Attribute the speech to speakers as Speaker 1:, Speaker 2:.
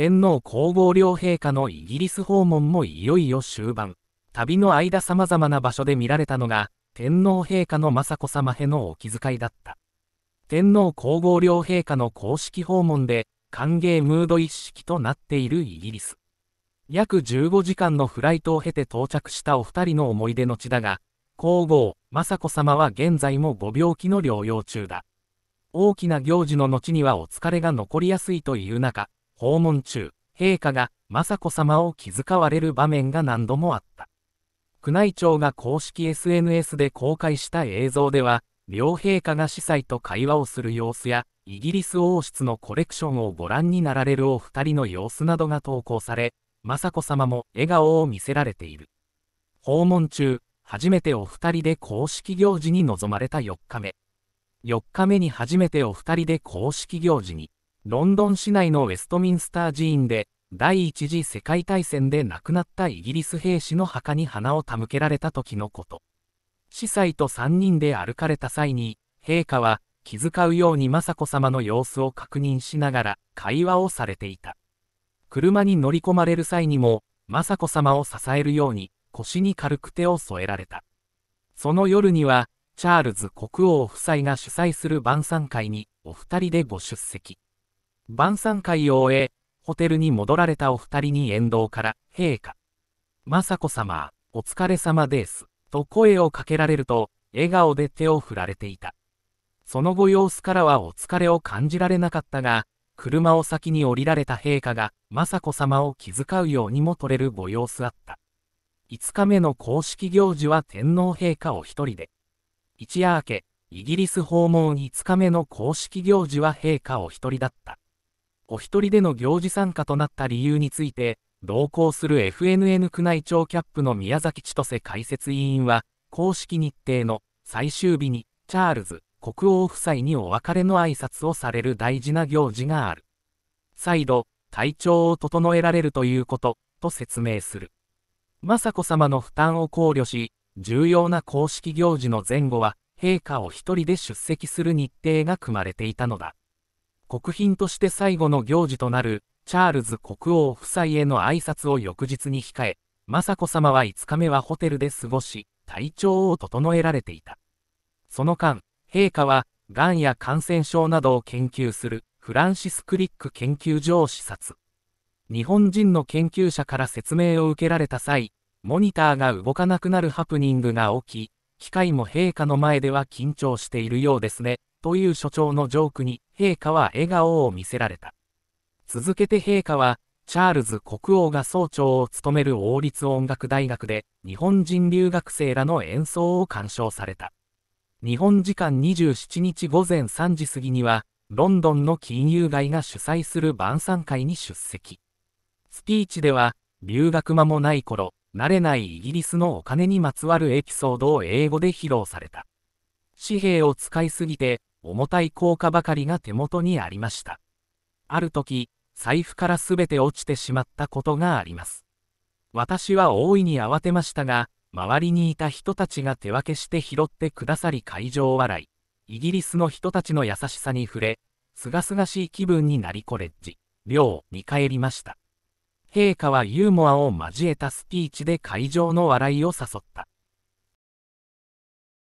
Speaker 1: 天皇皇后両陛下のイギリス訪問もいよいよ終盤。旅の間様々な場所で見られたのが、天皇陛下の雅子さまへのお気遣いだった。天皇皇后両陛下の公式訪問で、歓迎ムード一式となっているイギリス。約15時間のフライトを経て到着したお二人の思い出の地だが、皇后、雅子さまは現在もご病気の療養中だ。大きな行事の後にはお疲れが残りやすいという中、訪問中、陛下が雅子さまを気遣われる場面が何度もあった。宮内庁が公式 SNS で公開した映像では、両陛下が司祭と会話をする様子や、イギリス王室のコレクションをご覧になられるお二人の様子などが投稿され、雅子さまも笑顔を見せられている。訪問中、初めてお二人で公式行事に臨まれた4日目。4日目に初めてお二人で公式行事に。ロンドン市内のウェストミンスター寺院で、第一次世界大戦で亡くなったイギリス兵士の墓に花を手向けられた時のこと。司祭と3人で歩かれた際に、陛下は気遣うように雅子さまの様子を確認しながら会話をされていた。車に乗り込まれる際にも、雅子さまを支えるように腰に軽く手を添えられた。その夜には、チャールズ国王夫妻が主催する晩餐会にお二人でご出席。晩餐会を終え、ホテルに戻られたお二人に沿道から、陛下。雅子様、お疲れ様です。と声をかけられると、笑顔で手を振られていた。そのご様子からはお疲れを感じられなかったが、車を先に降りられた陛下が、雅子様を気遣うようにも取れるご様子あった。5日目の公式行事は天皇陛下お一人で。一夜明け、イギリス訪問5日目の公式行事は陛下お一人だった。お一人での行事参加となった理由について、同行する FNN 宮内庁キャップの宮崎千歳解説委員は、公式日程の最終日に、チャールズ国王夫妻にお別れの挨拶をされる大事な行事がある。再度、体調を整えられるということ、と説明する。雅子さまの負担を考慮し、重要な公式行事の前後は、陛下を一人で出席する日程が組まれていたのだ。国賓として最後の行事となる、チャールズ国王夫妻への挨拶を翌日に控え、雅子さまは5日目はホテルで過ごし、体調を整えられていた。その間、陛下は、がんや感染症などを研究する、フランシス・クリック研究所を視察。日本人の研究者から説明を受けられた際、モニターが動かなくなるハプニングが起き、機械も陛下の前では緊張しているようですね、という所長のジョークに陛下は笑顔を見せられた。続けて陛下は、チャールズ国王が総長を務める王立音楽大学で日本人留学生らの演奏を鑑賞された。日本時間27日午前3時過ぎには、ロンドンの金融街が主催する晩餐会に出席。スピーチでは、留学間もない頃、慣れないイギリスのお金にまつわるエピソードを英語で披露された。紙幣を使いすぎて、重たい硬貨ばかりが手元にありました。ある時、財布からすべて落ちてしまったことがあります。私は大いに慌てましたが、周りにいた人たちが手分けして拾ってくださり会場笑い、イギリスの人たちの優しさに触れ、すがすがしい気分になりコレッジ、寮に帰りました。陛下はユーモアを交えたスピーチで会場の笑いを誘った。